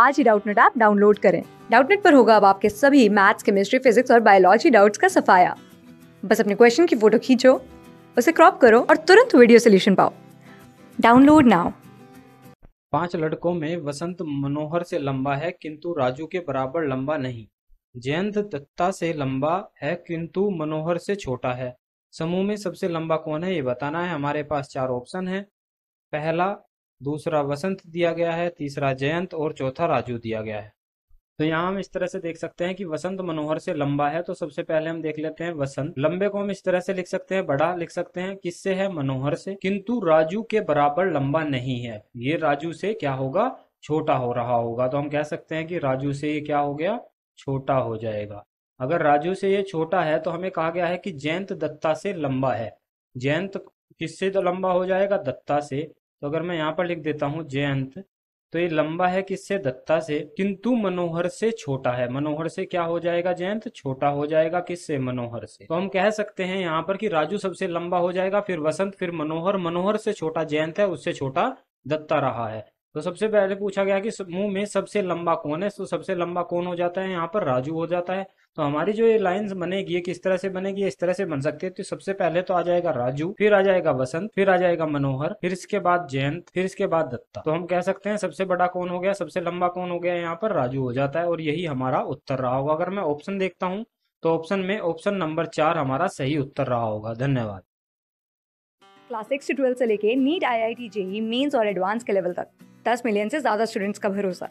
आज ही Doubtnut app download करें डाउटनेट पर होगा अब आपके सभी मैथ्स केमिस्ट्री फिजिक्स और बायोलॉजी डाउट्स का सफाया बस अपने क्वेश्चन की फोटो खींचो उसे क्रॉप करो और तुरंत वीडियो सोल्यूशन पाओ डाउनलोड नाउ पांच लड़कों में वसंत मनोहर से लंबा है किंतु राजू के बराबर लंबा नहीं जयंत दत्ता से लंबा है किंतु मनोहर से छोटा है समूह में सबसे लंबा कौन है ये बताना है हमारे पास चार ऑप्शन है पहला दूसरा वसंत दिया गया है तीसरा जयंत और चौथा राजू दिया गया है तो यहाँ हम इस तरह से देख सकते हैं कि वसंत मनोहर से लंबा है तो सबसे पहले हम देख लेते हैं वसंत लंबे को हम इस तरह से लिख सकते हैं बड़ा लिख सकते हैं किससे है मनोहर से किंतु राजू के बराबर लंबा नहीं है ये राजू से क्या होगा छोटा हो रहा होगा तो हम कह सकते हैं कि राजू से ये क्या हो गया छोटा हो जाएगा अगर राजू से ये छोटा है तो हमें कहा गया है कि जयंत दत्ता से लंबा है जयंत किससे तो लंबा हो जाएगा दत्ता से तो अगर मैं यहाँ पर लिख देता हूँ जयंत तो ये लंबा है किससे दत्ता से किंतु मनोहर से छोटा है मनोहर से क्या हो जाएगा जयंत छोटा हो जाएगा किससे मनोहर से तो हम कह सकते हैं यहाँ पर कि राजू सबसे लंबा हो जाएगा फिर वसंत फिर मनोहर मनोहर से छोटा जयंत है उससे छोटा दत्ता रहा है तो सबसे पहले पूछा गया कि मुंह में सबसे लंबा कौन है तो सबसे लंबा कौन हो जाता है यहाँ पर राजू हो जाता है तो हमारी जो ये लाइन्स बनेगी ये किस तरह से बनेगी इस तरह से बन सकती है तो सबसे पहले तो आ जाएगा राजू फिर आ जाएगा वसंत फिर आ जाएगा मनोहर फिर इसके बाद जयंत फिर इसके बाद दत्ता तो हम कह सकते हैं सबसे बड़ा कौन हो गया सबसे लंबा कौन हो गया यहाँ पर राजू हो जाता है और यही हमारा उत्तर रहा होगा अगर मैं ऑप्शन देखता हूँ तो ऑप्शन में ऑप्शन नंबर चार हमारा सही उत्तर रहा होगा धन्यवाद क्लास सिक्स से ट्वेल्थ से लेके NEET I I T JEE mains और एडवांस के लेवल तक दस मिलियन से ज्यादा स्टूडेंट्स का भरोसा